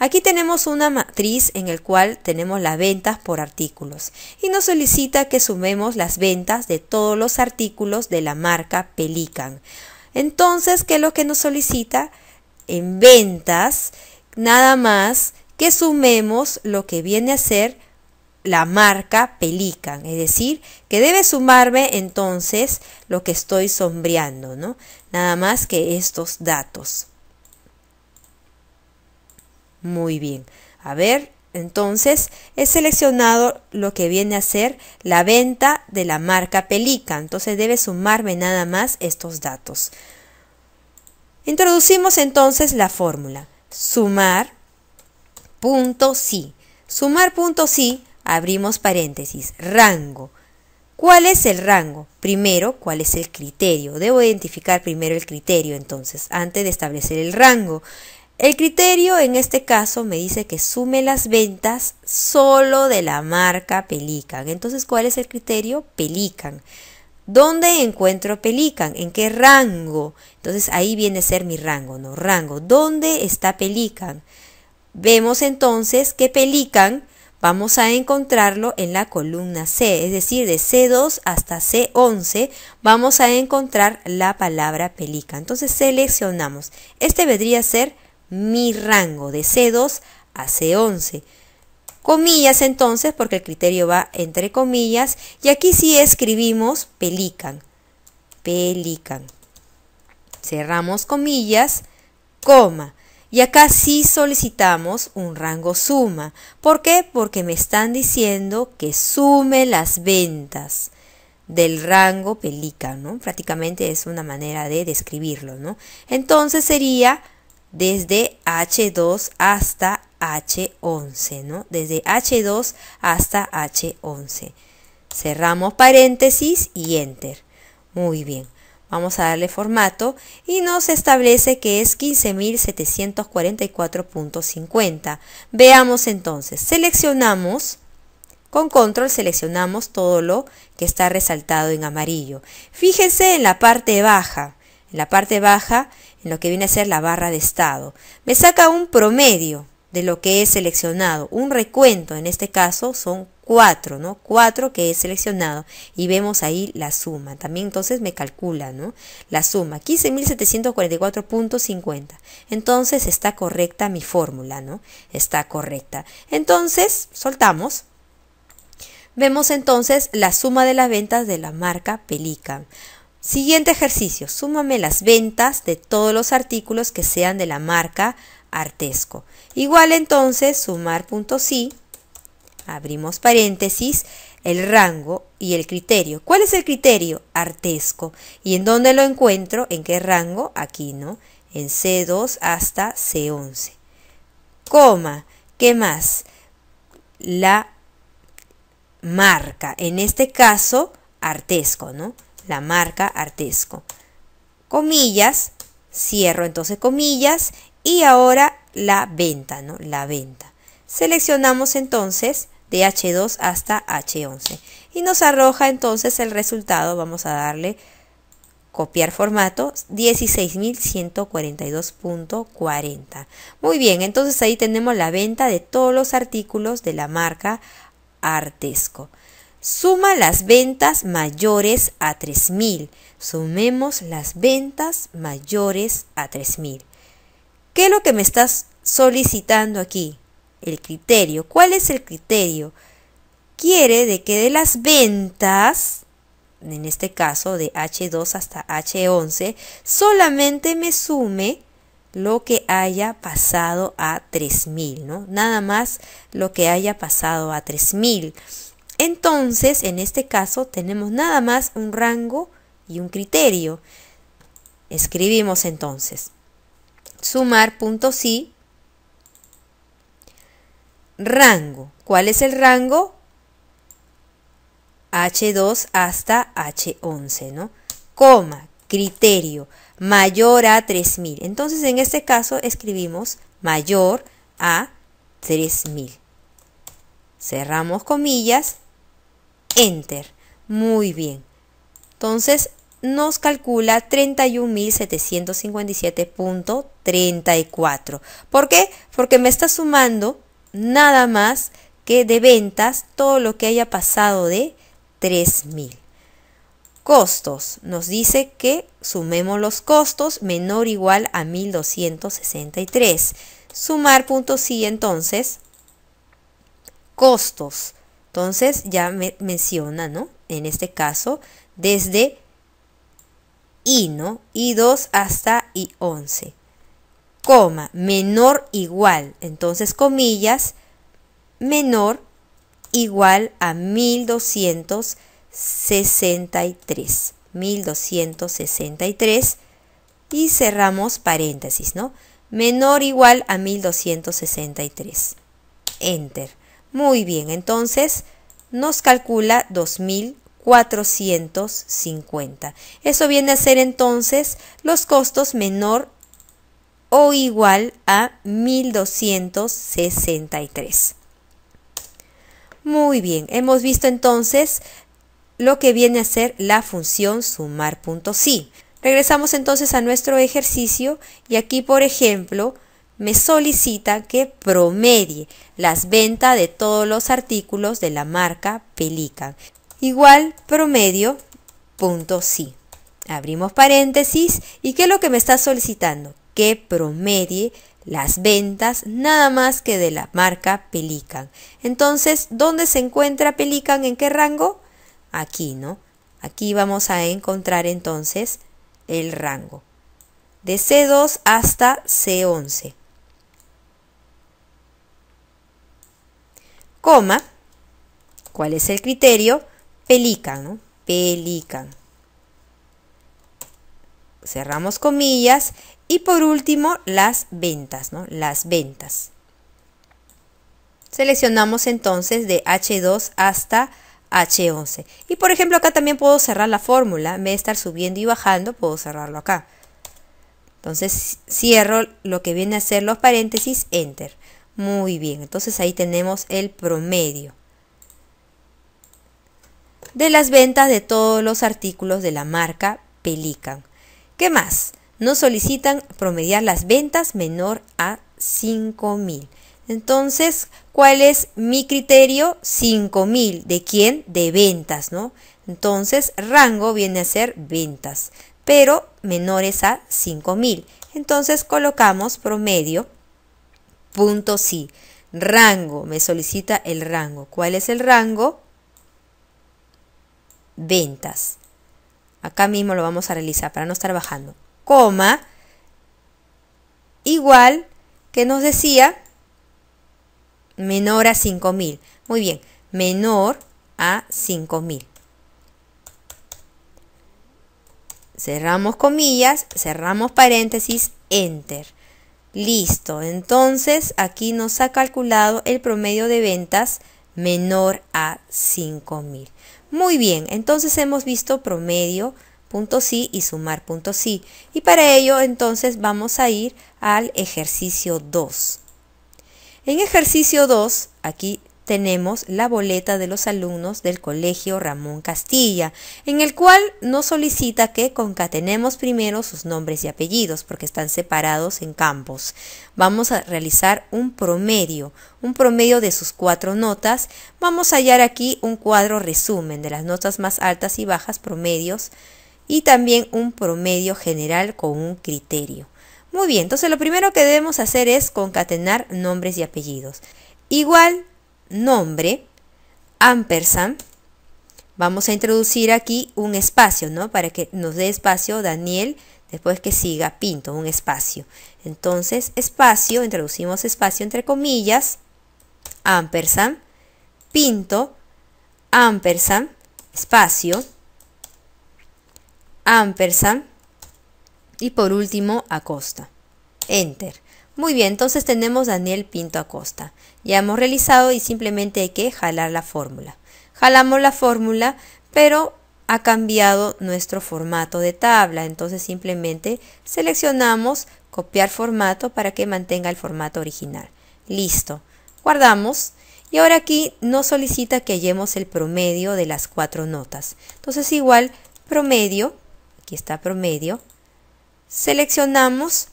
Aquí tenemos una matriz en el cual tenemos las ventas por artículos y nos solicita que sumemos las ventas de todos los artículos de la marca Pelican. Entonces, ¿qué es lo que nos solicita? En ventas, nada más que sumemos lo que viene a ser la marca Pelican, es decir, que debe sumarme entonces lo que estoy sombreando, ¿no? Nada más que estos datos. Muy bien. A ver, entonces he seleccionado lo que viene a ser la venta de la marca Pelica. Entonces debe sumarme nada más estos datos. Introducimos entonces la fórmula. Sumar punto sí. Sumar punto sí, abrimos paréntesis. Rango. ¿Cuál es el rango? Primero, ¿cuál es el criterio? Debo identificar primero el criterio entonces, antes de establecer el rango. El criterio en este caso me dice que sume las ventas solo de la marca Pelican. Entonces, ¿cuál es el criterio? Pelican. ¿Dónde encuentro Pelican? ¿En qué rango? Entonces ahí viene a ser mi rango, ¿no? Rango. ¿Dónde está Pelican? Vemos entonces que Pelican vamos a encontrarlo en la columna C, es decir, de C2 hasta C11 vamos a encontrar la palabra Pelican. Entonces seleccionamos. Este vendría a ser mi rango de C2 a C11. Comillas entonces, porque el criterio va entre comillas, y aquí sí escribimos pelican, pelican. Cerramos comillas, coma. Y acá sí solicitamos un rango suma. ¿Por qué? Porque me están diciendo que sume las ventas del rango pelican, ¿no? Prácticamente es una manera de describirlo, ¿no? Entonces sería desde H2 hasta H11, ¿no? Desde H2 hasta H11. Cerramos paréntesis y enter. Muy bien. Vamos a darle formato y nos establece que es 15.744.50. Veamos entonces. Seleccionamos con control seleccionamos todo lo que está resaltado en amarillo. Fíjense en la parte baja. En la parte baja en lo que viene a ser la barra de estado. Me saca un promedio de lo que he seleccionado, un recuento, en este caso son cuatro ¿no? cuatro que he seleccionado y vemos ahí la suma. También entonces me calcula, ¿no? La suma, 15.744.50. Entonces está correcta mi fórmula, ¿no? Está correcta. Entonces, soltamos. Vemos entonces la suma de las ventas de la marca Pelican. Siguiente ejercicio, súmame las ventas de todos los artículos que sean de la marca Artesco. Igual entonces, sumar punto sí, abrimos paréntesis, el rango y el criterio. ¿Cuál es el criterio? Artesco. ¿Y en dónde lo encuentro? ¿En qué rango? Aquí, ¿no? En C2 hasta C11. Coma, ¿qué más? La marca, en este caso, Artesco, ¿no? la marca Artesco. Comillas, cierro entonces comillas y ahora la venta, ¿no? La venta. Seleccionamos entonces de H2 hasta H11 y nos arroja entonces el resultado, vamos a darle copiar formato 16.142.40. Muy bien, entonces ahí tenemos la venta de todos los artículos de la marca Artesco. Suma las ventas mayores a 3.000. Sumemos las ventas mayores a 3.000. ¿Qué es lo que me estás solicitando aquí? El criterio. ¿Cuál es el criterio? Quiere de que de las ventas, en este caso de H2 hasta H11, solamente me sume lo que haya pasado a 3000, ¿no? Nada más lo que haya pasado a 3000. Entonces, en este caso, tenemos nada más un rango y un criterio. Escribimos entonces sumar punto sí rango. ¿Cuál es el rango? H2 hasta H11, ¿no? Coma, criterio, mayor a 3000. Entonces, en este caso escribimos mayor a 3000. Cerramos comillas Enter. Muy bien. Entonces nos calcula 31.757.34. ¿Por qué? Porque me está sumando nada más que de ventas todo lo que haya pasado de 3.000. Costos. Nos dice que sumemos los costos menor o igual a 1.263. Sumar punto sí entonces. Costos entonces ya menciona, ¿no? En este caso, desde I, ¿no? I2 hasta I11. Coma, menor igual. Entonces, comillas, menor igual a 1263. 1263. Y cerramos paréntesis, ¿no? Menor igual a 1263. Enter. Muy bien, entonces nos calcula 2.450. Eso viene a ser entonces los costos menor o igual a 1.263. Muy bien, hemos visto entonces lo que viene a ser la función sumar Regresamos entonces a nuestro ejercicio y aquí, por ejemplo, me solicita que promedie las ventas de todos los artículos de la marca Pelican. Igual promedio punto sí. Abrimos paréntesis y ¿qué es lo que me está solicitando? Que promedie las ventas nada más que de la marca Pelican. Entonces, ¿dónde se encuentra Pelican? ¿En qué rango? Aquí, ¿no? Aquí vamos a encontrar entonces el rango. De C2 hasta C11. coma, ¿cuál es el criterio? Pelican, ¿no? Pelican. Cerramos comillas y por último las ventas, ¿no? Las ventas. Seleccionamos entonces de H2 hasta H11. Y por ejemplo acá también puedo cerrar la fórmula, en vez de estar subiendo y bajando, puedo cerrarlo acá. Entonces cierro lo que viene a ser los paréntesis, enter. Muy bien, entonces ahí tenemos el promedio de las ventas de todos los artículos de la marca Pelican. ¿Qué más? Nos solicitan promediar las ventas menor a 5.000. Entonces, ¿cuál es mi criterio? 5.000. ¿De quién? De ventas, ¿no? Entonces, rango viene a ser ventas, pero menores a 5.000. Entonces, colocamos promedio Punto sí. Rango, me solicita el rango. ¿Cuál es el rango? Ventas. Acá mismo lo vamos a realizar para no estar bajando. Coma, igual que nos decía, menor a 5.000. Muy bien, menor a 5.000. Cerramos comillas, cerramos paréntesis, enter. Listo, entonces aquí nos ha calculado el promedio de ventas menor a 5000. Muy bien, entonces hemos visto promedio, punto sí y sumar punto sí. Y para ello entonces vamos a ir al ejercicio 2. En ejercicio 2, aquí tenemos la boleta de los alumnos del Colegio Ramón Castilla, en el cual nos solicita que concatenemos primero sus nombres y apellidos, porque están separados en campos. Vamos a realizar un promedio, un promedio de sus cuatro notas. Vamos a hallar aquí un cuadro resumen de las notas más altas y bajas promedios y también un promedio general con un criterio. Muy bien, entonces lo primero que debemos hacer es concatenar nombres y apellidos. Igual nombre, ampersand, vamos a introducir aquí un espacio, ¿no? Para que nos dé espacio Daniel, después que siga Pinto, un espacio. Entonces, espacio, introducimos espacio entre comillas, ampersand, Pinto, ampersand, espacio, ampersand, y por último, Acosta. Enter. Muy bien, entonces tenemos Daniel Pinto Acosta. Ya hemos realizado y simplemente hay que jalar la fórmula. Jalamos la fórmula, pero ha cambiado nuestro formato de tabla, entonces simplemente seleccionamos copiar formato para que mantenga el formato original. Listo. Guardamos. Y ahora aquí nos solicita que hallemos el promedio de las cuatro notas. Entonces igual promedio, aquí está promedio, seleccionamos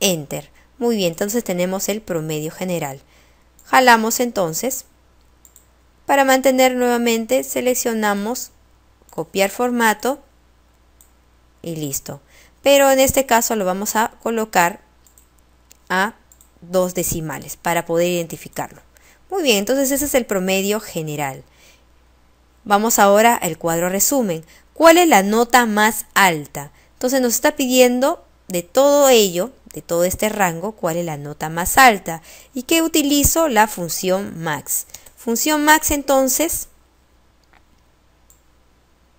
Enter. Muy bien, entonces tenemos el promedio general. Jalamos entonces. Para mantener nuevamente seleccionamos copiar formato y listo. Pero en este caso lo vamos a colocar a dos decimales para poder identificarlo. Muy bien, entonces ese es el promedio general. Vamos ahora al cuadro resumen. ¿Cuál es la nota más alta? Entonces nos está pidiendo de todo ello de todo este rango cuál es la nota más alta y que utilizo la función max. Función max entonces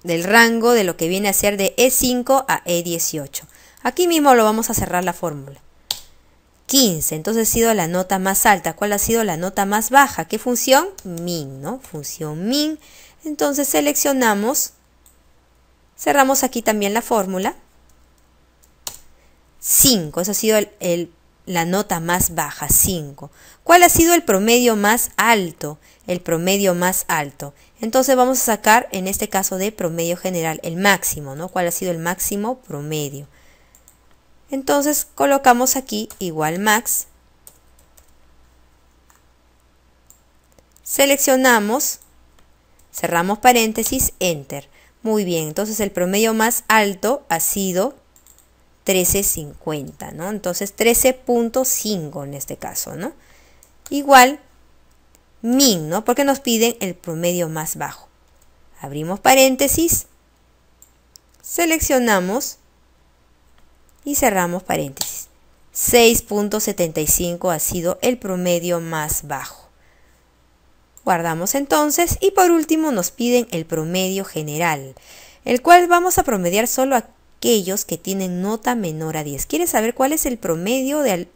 del rango de lo que viene a ser de E5 a E18. Aquí mismo lo vamos a cerrar la fórmula. 15, entonces ha sido la nota más alta. ¿Cuál ha sido la nota más baja? ¿Qué función? Min, ¿no? Función min. Entonces seleccionamos, cerramos aquí también la fórmula 5. Esa ha sido la nota más baja, 5. ¿Cuál ha sido el promedio más alto? El promedio más alto. Entonces vamos a sacar en este caso de promedio general, el máximo, ¿no? ¿Cuál ha sido el máximo promedio? Entonces colocamos aquí igual max. Seleccionamos, cerramos paréntesis, enter. Muy bien, entonces el promedio más alto ha sido 13.50, ¿no? Entonces 13.5 en este caso, ¿no? Igual min, ¿no? Porque nos piden el promedio más bajo. Abrimos paréntesis, seleccionamos y cerramos paréntesis. 6.75 ha sido el promedio más bajo. Guardamos entonces y por último nos piden el promedio general, el cual vamos a promediar solo aquí aquellos que tienen nota menor a 10. Quiere saber cuál es el promedio de,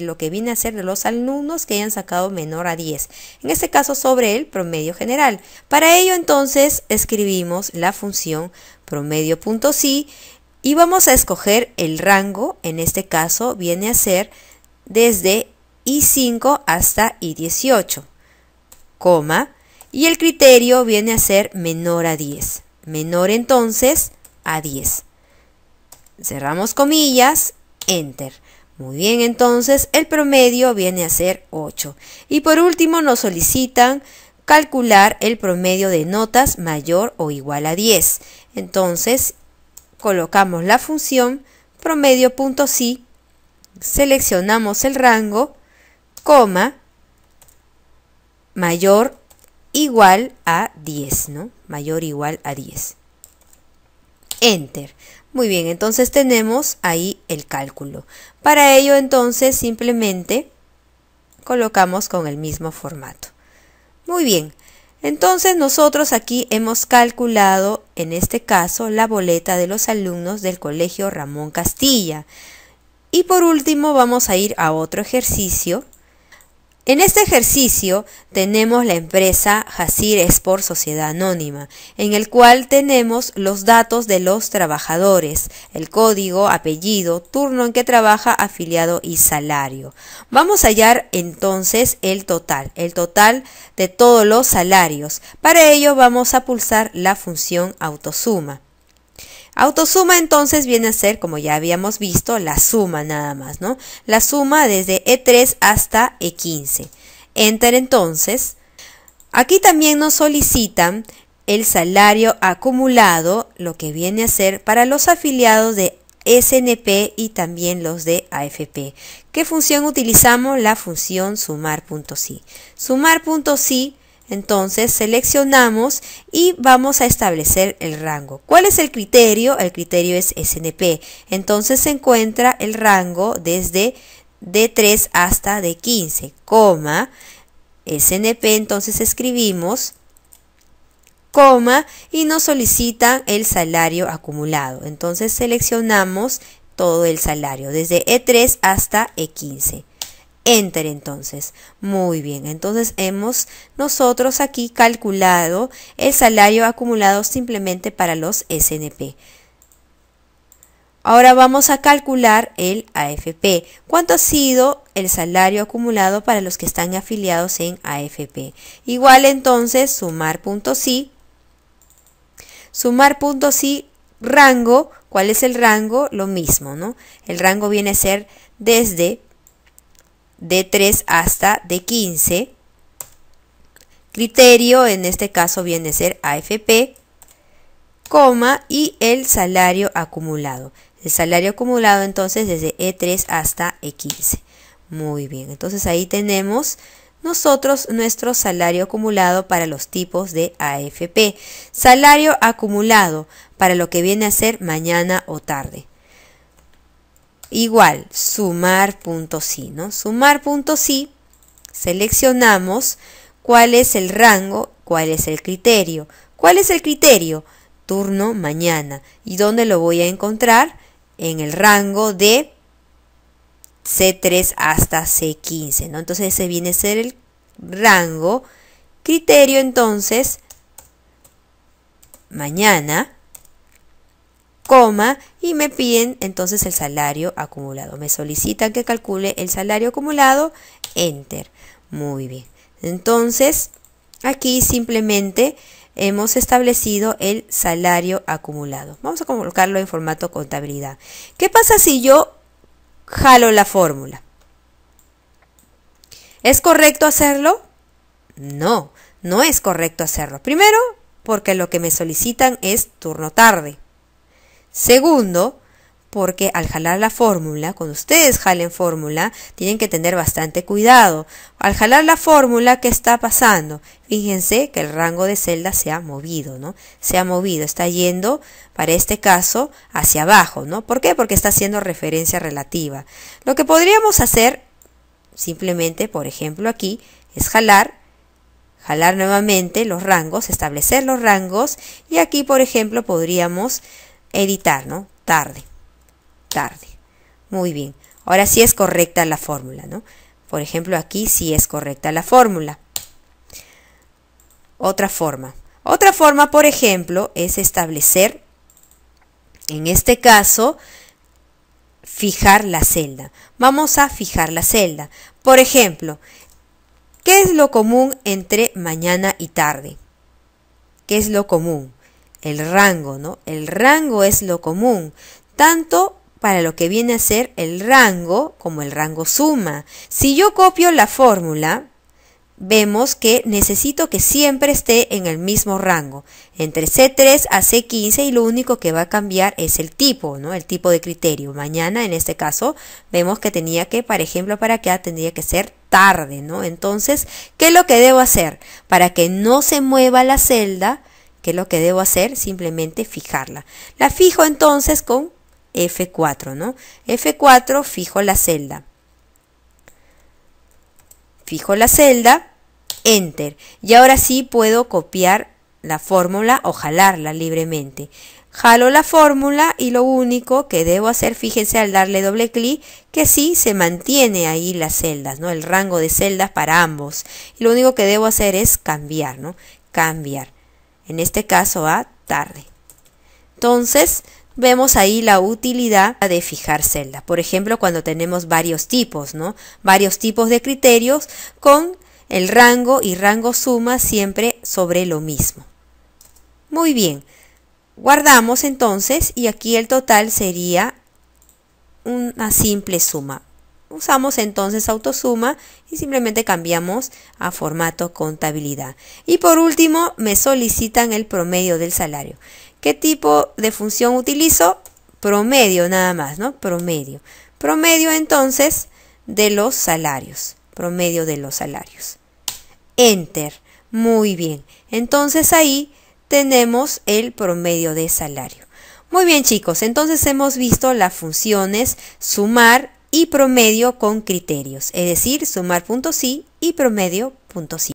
lo que viene a ser de los alumnos que hayan sacado menor a 10? En este caso, sobre el promedio general. Para ello, entonces, escribimos la función promedio.si y vamos a escoger el rango. En este caso, viene a ser desde I5 hasta I18, coma, y el criterio viene a ser menor a 10. Menor entonces a 10 cerramos comillas, enter. Muy bien, entonces el promedio viene a ser 8. Y por último nos solicitan calcular el promedio de notas mayor o igual a 10. Entonces colocamos la función promedio.si, seleccionamos el rango, coma, mayor igual a 10, ¿no? Mayor igual a 10. Enter. Muy bien, entonces tenemos ahí el cálculo. Para ello entonces simplemente colocamos con el mismo formato. Muy bien, entonces nosotros aquí hemos calculado en este caso la boleta de los alumnos del Colegio Ramón Castilla. Y por último vamos a ir a otro ejercicio en este ejercicio tenemos la empresa JASIR Sport Sociedad Anónima, en el cual tenemos los datos de los trabajadores, el código, apellido, turno en que trabaja, afiliado y salario. Vamos a hallar entonces el total, el total de todos los salarios. Para ello vamos a pulsar la función autosuma. Autosuma entonces viene a ser, como ya habíamos visto, la suma nada más, ¿no? La suma desde E3 hasta E15. Enter entonces. Aquí también nos solicitan el salario acumulado, lo que viene a ser para los afiliados de SNP y también los de AFP. ¿Qué función utilizamos? La función sumar.si. Sumar.si entonces seleccionamos y vamos a establecer el rango. ¿Cuál es el criterio? El criterio es SNP. Entonces se encuentra el rango desde D3 hasta D15, coma, SNP. Entonces escribimos coma y nos solicitan el salario acumulado. Entonces seleccionamos todo el salario desde E3 hasta E15. Enter entonces. Muy bien, entonces hemos nosotros aquí calculado el salario acumulado simplemente para los SNP. Ahora vamos a calcular el AFP. ¿Cuánto ha sido el salario acumulado para los que están afiliados en AFP? Igual entonces sumar punto sí. Sumar punto sí rango. ¿Cuál es el rango? Lo mismo, ¿no? El rango viene a ser desde de 3 hasta de 15. Criterio en este caso viene a ser AFP, coma y el salario acumulado. El salario acumulado entonces desde E3 hasta E15. Muy bien, entonces ahí tenemos nosotros nuestro salario acumulado para los tipos de AFP. Salario acumulado para lo que viene a ser mañana o tarde. Igual, sumar punto sí, ¿no? Sumar punto sí, seleccionamos cuál es el rango, cuál es el criterio. ¿Cuál es el criterio? Turno mañana. ¿Y dónde lo voy a encontrar? En el rango de C3 hasta C15, ¿no? Entonces ese viene a ser el rango. Criterio entonces, mañana coma y me piden entonces el salario acumulado. Me solicitan que calcule el salario acumulado, enter. Muy bien. Entonces, aquí simplemente hemos establecido el salario acumulado. Vamos a colocarlo en formato contabilidad. ¿Qué pasa si yo jalo la fórmula? ¿Es correcto hacerlo? No, no es correcto hacerlo. Primero, porque lo que me solicitan es turno tarde. Segundo, porque al jalar la fórmula, cuando ustedes jalen fórmula, tienen que tener bastante cuidado. Al jalar la fórmula, ¿qué está pasando? Fíjense que el rango de celda se ha movido, ¿no? Se ha movido, está yendo, para este caso, hacia abajo, ¿no? ¿Por qué? Porque está haciendo referencia relativa. Lo que podríamos hacer, simplemente, por ejemplo, aquí, es jalar jalar nuevamente los rangos, establecer los rangos y aquí por ejemplo podríamos editar, ¿no? Tarde, tarde. Muy bien. Ahora sí es correcta la fórmula, ¿no? Por ejemplo, aquí sí es correcta la fórmula. Otra forma. Otra forma, por ejemplo, es establecer, en este caso, fijar la celda. Vamos a fijar la celda. Por ejemplo, ¿qué es lo común entre mañana y tarde? ¿Qué es lo común? el rango, ¿no? El rango es lo común, tanto para lo que viene a ser el rango como el rango suma. Si yo copio la fórmula, vemos que necesito que siempre esté en el mismo rango, entre C3 a C15 y lo único que va a cambiar es el tipo, ¿no? El tipo de criterio. Mañana, en este caso, vemos que tenía que, por ejemplo, para acá tendría que ser tarde, ¿no? Entonces, ¿qué es lo que debo hacer? Para que no se mueva la celda, ¿Qué es lo que debo hacer? Simplemente fijarla. La fijo entonces con F4, ¿no? F4 fijo la celda. Fijo la celda, enter. Y ahora sí puedo copiar la fórmula o jalarla libremente. Jalo la fórmula y lo único que debo hacer, fíjense al darle doble clic, que sí se mantiene ahí las celdas, ¿no? El rango de celdas para ambos. Y lo único que debo hacer es cambiar, ¿no? Cambiar en este caso a tarde. Entonces, vemos ahí la utilidad de fijar celda. Por ejemplo, cuando tenemos varios tipos, ¿no? Varios tipos de criterios con el rango y rango suma siempre sobre lo mismo. Muy bien. Guardamos entonces y aquí el total sería una simple suma. Usamos entonces autosuma y simplemente cambiamos a formato contabilidad. Y por último, me solicitan el promedio del salario. ¿Qué tipo de función utilizo? Promedio nada más, ¿no? Promedio. Promedio entonces de los salarios. Promedio de los salarios. Enter. Muy bien. Entonces ahí tenemos el promedio de salario. Muy bien chicos, entonces hemos visto las funciones sumar y promedio con criterios, es decir, sumar puntos sí y promedio puntos sí.